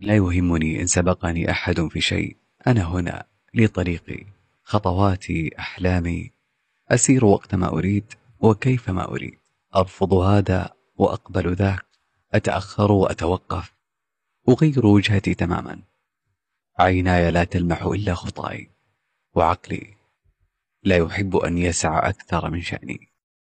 لا يهمني إن سبقني أحد في شيء أنا هنا لي طريقي خطواتي أحلامي أسير وقت ما أريد وكيفما أريد أرفض هذا وأقبل ذاك أتأخر وأتوقف أغير وجهتي تماما عيناي لا تلمح إلا خطاي وعقلي لا يحب أن يسع أكثر من شأني